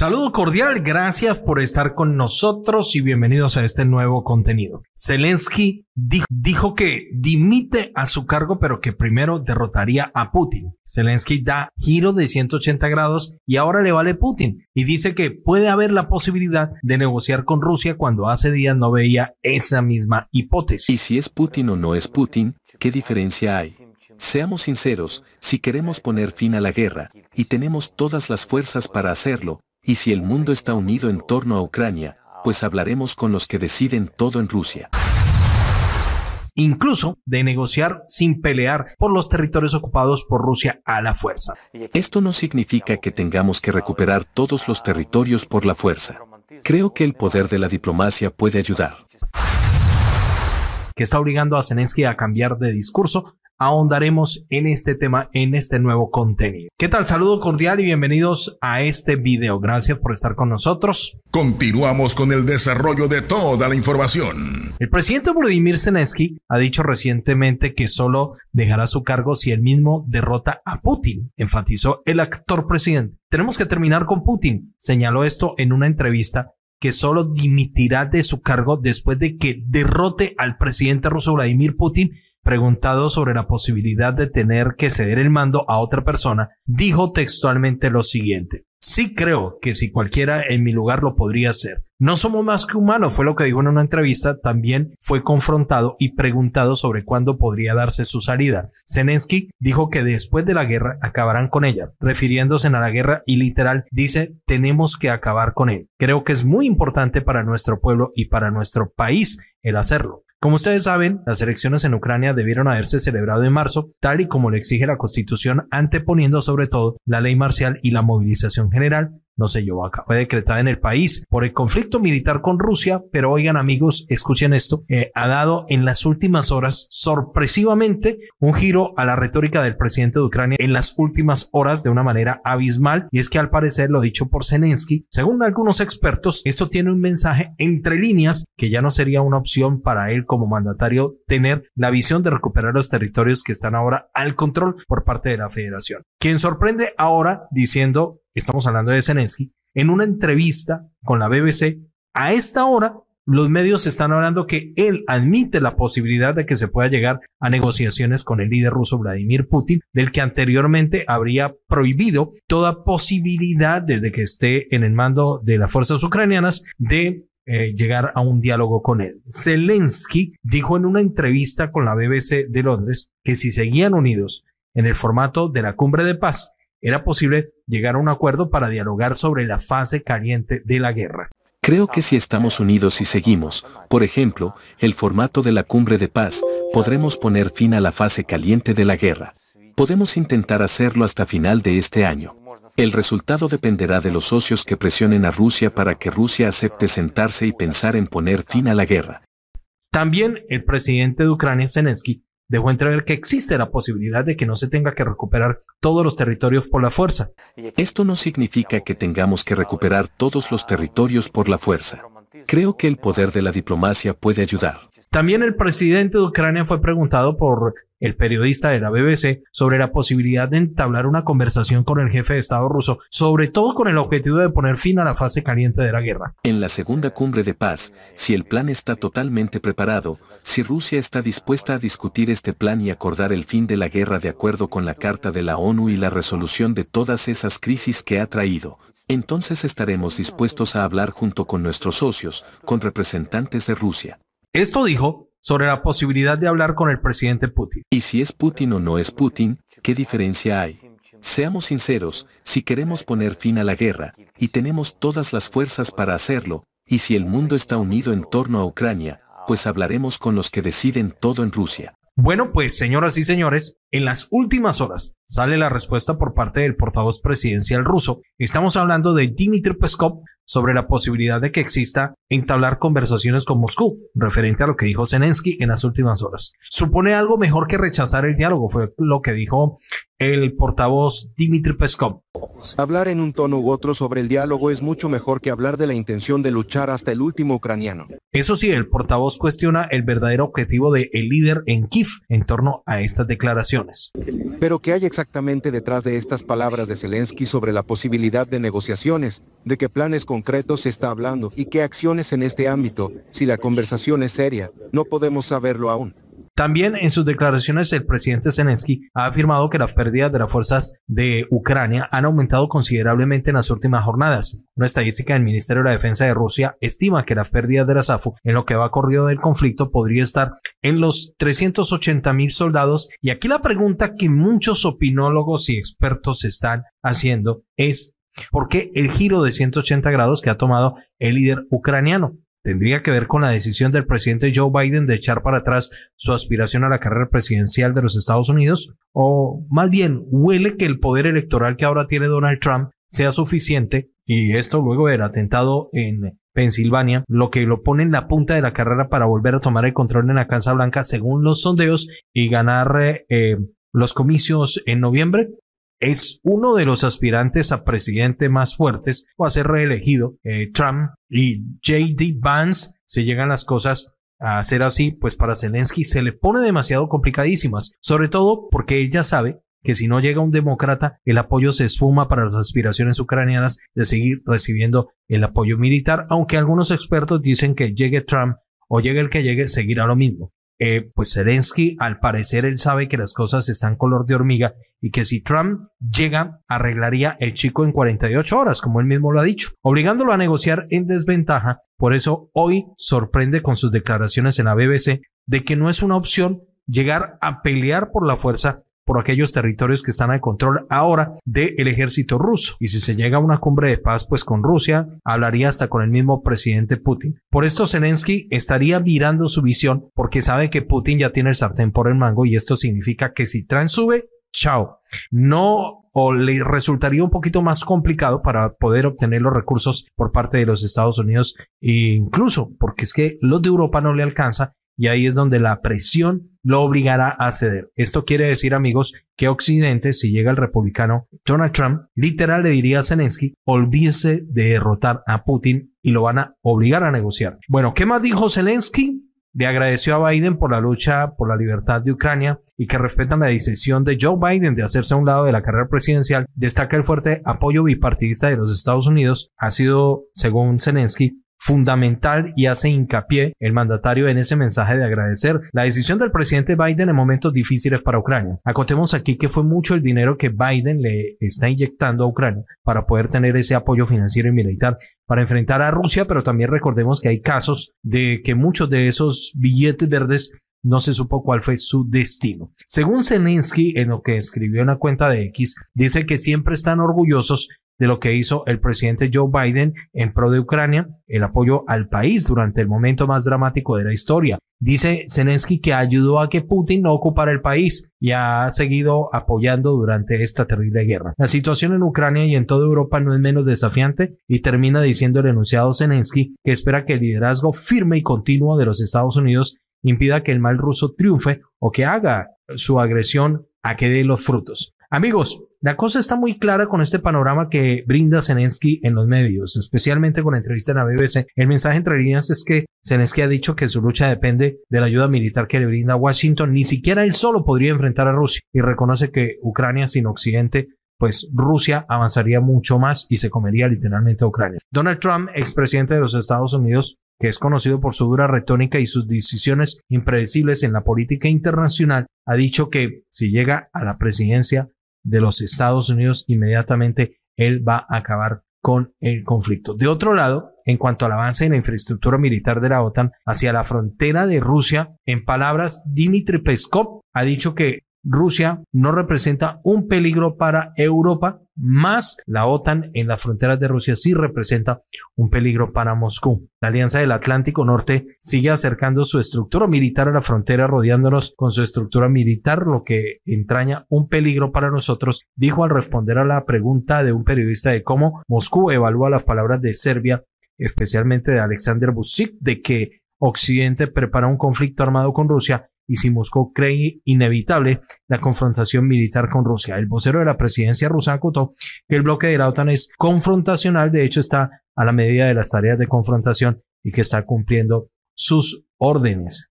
Saludo cordial, gracias por estar con nosotros y bienvenidos a este nuevo contenido. Zelensky dijo que dimite a su cargo, pero que primero derrotaría a Putin. Zelensky da giro de 180 grados y ahora le vale Putin y dice que puede haber la posibilidad de negociar con Rusia cuando hace días no veía esa misma hipótesis. Y si es Putin o no es Putin, ¿qué diferencia hay? Seamos sinceros, si queremos poner fin a la guerra, y tenemos todas las fuerzas para hacerlo, y si el mundo está unido en torno a Ucrania, pues hablaremos con los que deciden todo en Rusia incluso de negociar sin pelear por los territorios ocupados por Rusia a la fuerza. Esto no significa que tengamos que recuperar todos los territorios por la fuerza. Creo que el poder de la diplomacia puede ayudar. Que está obligando a Zelensky a cambiar de discurso ahondaremos en este tema en este nuevo contenido. ¿Qué tal? Saludo cordial y bienvenidos a este video. Gracias por estar con nosotros. Continuamos con el desarrollo de toda la información. El presidente Vladimir Zelensky ha dicho recientemente que solo dejará su cargo si él mismo derrota a Putin, enfatizó el actor presidente. Tenemos que terminar con Putin, señaló esto en una entrevista que solo dimitirá de su cargo después de que derrote al presidente ruso Vladimir Putin preguntado sobre la posibilidad de tener que ceder el mando a otra persona, dijo textualmente lo siguiente. Sí creo que si cualquiera en mi lugar lo podría hacer. No somos más que humanos, fue lo que dijo en una entrevista. También fue confrontado y preguntado sobre cuándo podría darse su salida. Zelensky dijo que después de la guerra acabarán con ella, refiriéndose a la guerra y literal dice tenemos que acabar con él. Creo que es muy importante para nuestro pueblo y para nuestro país el hacerlo. Como ustedes saben, las elecciones en Ucrania debieron haberse celebrado en marzo, tal y como lo exige la Constitución, anteponiendo sobre todo la ley marcial y la movilización general, no sé llevó acá fue decretada en el país por el conflicto militar con Rusia, pero oigan amigos, escuchen esto, eh, ha dado en las últimas horas sorpresivamente un giro a la retórica del presidente de Ucrania en las últimas horas de una manera abismal, y es que al parecer lo dicho por Zelensky, según algunos expertos, esto tiene un mensaje entre líneas que ya no sería una opción para él como mandatario tener la visión de recuperar los territorios que están ahora al control por parte de la federación. Quien sorprende ahora diciendo estamos hablando de Zelensky, en una entrevista con la BBC, a esta hora los medios están hablando que él admite la posibilidad de que se pueda llegar a negociaciones con el líder ruso Vladimir Putin, del que anteriormente habría prohibido toda posibilidad desde que esté en el mando de las fuerzas ucranianas de eh, llegar a un diálogo con él. Zelensky dijo en una entrevista con la BBC de Londres que si seguían unidos en el formato de la cumbre de paz, era posible llegar a un acuerdo para dialogar sobre la fase caliente de la guerra. Creo que si estamos unidos y seguimos, por ejemplo, el formato de la cumbre de paz, podremos poner fin a la fase caliente de la guerra. Podemos intentar hacerlo hasta final de este año. El resultado dependerá de los socios que presionen a Rusia para que Rusia acepte sentarse y pensar en poner fin a la guerra. También el presidente de Ucrania, Zelensky, dejó entrever que existe la posibilidad de que no se tenga que recuperar todos los territorios por la fuerza. Esto no significa que tengamos que recuperar todos los territorios por la fuerza. Creo que el poder de la diplomacia puede ayudar. También el presidente de Ucrania fue preguntado por el periodista de la BBC, sobre la posibilidad de entablar una conversación con el jefe de Estado ruso, sobre todo con el objetivo de poner fin a la fase caliente de la guerra. En la segunda cumbre de paz, si el plan está totalmente preparado, si Rusia está dispuesta a discutir este plan y acordar el fin de la guerra de acuerdo con la Carta de la ONU y la resolución de todas esas crisis que ha traído, entonces estaremos dispuestos a hablar junto con nuestros socios, con representantes de Rusia. Esto dijo sobre la posibilidad de hablar con el presidente Putin. Y si es Putin o no es Putin, ¿qué diferencia hay? Seamos sinceros, si queremos poner fin a la guerra, y tenemos todas las fuerzas para hacerlo, y si el mundo está unido en torno a Ucrania, pues hablaremos con los que deciden todo en Rusia. Bueno, pues señoras y señores, en las últimas horas sale la respuesta por parte del portavoz presidencial ruso. Estamos hablando de Dmitry Peskov, sobre la posibilidad de que exista entablar conversaciones con Moscú, referente a lo que dijo Zelensky en las últimas horas. Supone algo mejor que rechazar el diálogo, fue lo que dijo el portavoz Dmitry Peskov. Hablar en un tono u otro sobre el diálogo es mucho mejor que hablar de la intención de luchar hasta el último ucraniano. Eso sí, el portavoz cuestiona el verdadero objetivo del líder en Kiev en torno a estas declaraciones. Pero ¿qué hay exactamente detrás de estas palabras de Zelensky sobre la posibilidad de negociaciones? de qué planes concretos se está hablando y qué acciones en este ámbito. Si la conversación es seria, no podemos saberlo aún. También en sus declaraciones el presidente Zelensky ha afirmado que las pérdidas de las fuerzas de Ucrania han aumentado considerablemente en las últimas jornadas. Una estadística del Ministerio de la Defensa de Rusia estima que las pérdidas de la SAFU en lo que va corrido del conflicto podría estar en los 380 mil soldados. Y aquí la pregunta que muchos opinólogos y expertos están haciendo es porque el giro de 180 grados que ha tomado el líder ucraniano tendría que ver con la decisión del presidente Joe Biden de echar para atrás su aspiración a la carrera presidencial de los Estados Unidos, o más bien huele que el poder electoral que ahora tiene Donald Trump sea suficiente, y esto luego del atentado en Pensilvania, lo que lo pone en la punta de la carrera para volver a tomar el control en la Casa Blanca según los sondeos y ganar eh, los comicios en noviembre, es uno de los aspirantes a presidente más fuertes o a ser reelegido. Eh, Trump y J.D. Vance, si llegan las cosas a ser así, pues para Zelensky se le pone demasiado complicadísimas, sobre todo porque ella sabe que si no llega un demócrata, el apoyo se esfuma para las aspiraciones ucranianas de seguir recibiendo el apoyo militar, aunque algunos expertos dicen que llegue Trump o llegue el que llegue, seguirá lo mismo. Eh, pues Zelensky, al parecer, él sabe que las cosas están color de hormiga y que si Trump llega, arreglaría el chico en 48 horas, como él mismo lo ha dicho, obligándolo a negociar en desventaja. Por eso hoy sorprende con sus declaraciones en la BBC de que no es una opción llegar a pelear por la fuerza por aquellos territorios que están al control ahora del ejército ruso. Y si se llega a una cumbre de paz, pues con Rusia, hablaría hasta con el mismo presidente Putin. Por esto Zelensky estaría mirando su visión porque sabe que Putin ya tiene el sartén por el mango y esto significa que si Trump sube, chao. No le resultaría un poquito más complicado para poder obtener los recursos por parte de los Estados Unidos, incluso porque es que los de Europa no le alcanza y ahí es donde la presión lo obligará a ceder. Esto quiere decir, amigos, que Occidente, si llega el republicano Donald Trump, literal le diría a Zelensky, olvídese de derrotar a Putin y lo van a obligar a negociar. Bueno, ¿qué más dijo Zelensky? Le agradeció a Biden por la lucha por la libertad de Ucrania y que respetan la decisión de Joe Biden de hacerse a un lado de la carrera presidencial. Destaca el fuerte apoyo bipartidista de los Estados Unidos. Ha sido, según Zelensky, fundamental y hace hincapié el mandatario en ese mensaje de agradecer la decisión del presidente Biden en momentos difíciles para Ucrania. Acotemos aquí que fue mucho el dinero que Biden le está inyectando a Ucrania para poder tener ese apoyo financiero y militar para enfrentar a Rusia, pero también recordemos que hay casos de que muchos de esos billetes verdes no se supo cuál fue su destino. Según Zelensky, en lo que escribió en la cuenta de X, dice que siempre están orgullosos de lo que hizo el presidente Joe Biden en pro de Ucrania, el apoyo al país durante el momento más dramático de la historia. Dice Zelensky que ayudó a que Putin no ocupara el país y ha seguido apoyando durante esta terrible guerra. La situación en Ucrania y en toda Europa no es menos desafiante y termina diciendo el enunciado Zelensky que espera que el liderazgo firme y continuo de los Estados Unidos impida que el mal ruso triunfe o que haga su agresión a que dé los frutos. Amigos, la cosa está muy clara con este panorama que brinda Zelensky en los medios, especialmente con la entrevista en la BBC. El mensaje entre líneas es que Zelensky ha dicho que su lucha depende de la ayuda militar que le brinda Washington. Ni siquiera él solo podría enfrentar a Rusia y reconoce que Ucrania sin Occidente pues Rusia avanzaría mucho más y se comería literalmente a Ucrania. Donald Trump, expresidente de los Estados Unidos, que es conocido por su dura retórica y sus decisiones impredecibles en la política internacional, ha dicho que si llega a la presidencia de los Estados Unidos, inmediatamente él va a acabar con el conflicto. De otro lado, en cuanto al avance en la infraestructura militar de la OTAN hacia la frontera de Rusia, en palabras, Dmitry Peskov ha dicho que Rusia no representa un peligro para Europa, más la OTAN en las fronteras de Rusia sí representa un peligro para Moscú. La Alianza del Atlántico Norte sigue acercando su estructura militar a la frontera, rodeándonos con su estructura militar, lo que entraña un peligro para nosotros, dijo al responder a la pregunta de un periodista de cómo Moscú evalúa las palabras de Serbia, especialmente de Alexander Vucic, de que Occidente prepara un conflicto armado con Rusia y si Moscú cree inevitable la confrontación militar con Rusia. El vocero de la presidencia rusa acotó que el bloque de la OTAN es confrontacional, de hecho está a la medida de las tareas de confrontación y que está cumpliendo sus órdenes.